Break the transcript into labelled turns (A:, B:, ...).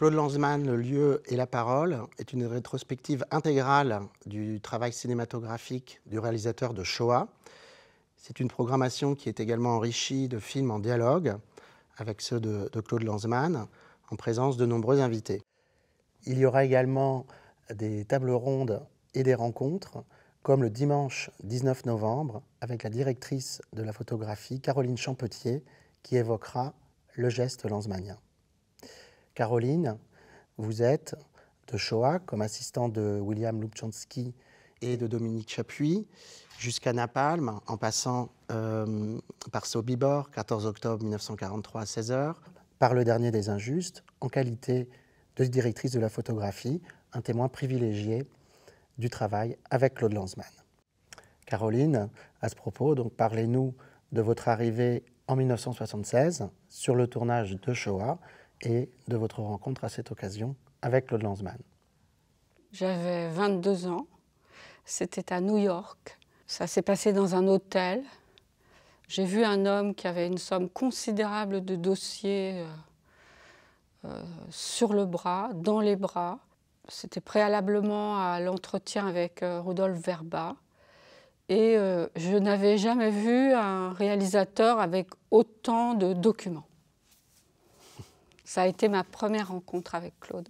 A: Claude Lanzmann, Le lieu et la parole, est une rétrospective intégrale du travail cinématographique du réalisateur de Shoah. C'est une programmation qui est également enrichie de films en dialogue avec ceux de, Claude Lanzmann, en présence de nombreux invités. Il y aura également des tables rondes et des rencontres, comme le dimanche 19 novembre, avec la directrice de la photographie, Caroline Champetier, qui évoquera le geste lanzmannien. Caroline, vous êtes de Shoah comme assistant de William Lubchansky et de Dominique Chapuis, jusqu'à Napalm, en passant euh, par Sobibor, 14 octobre 1943 à 16h, par Le Dernier des Injustes, en qualité de directrice de la photographie, un témoin privilégié du travail avec Claude Lanzmann. Caroline, à ce propos, donc parlez-nous de votre arrivée en 1976 sur le tournage de Shoah et de votre rencontre à cette occasion avec Claude Lanzmann.
B: J'avais 22 ans. C'était à New York. Ça s'est passé dans un hôtel. J'ai vu un homme qui avait une somme considérable de dossiers euh, euh, sur le bras, dans les bras. C'était préalablement à l'entretien avec euh, Rudolf Rodolphe Verba. Et je n'avais jamais vu un réalisateur avec autant de documents. Ça a été ma première rencontre avec Claude.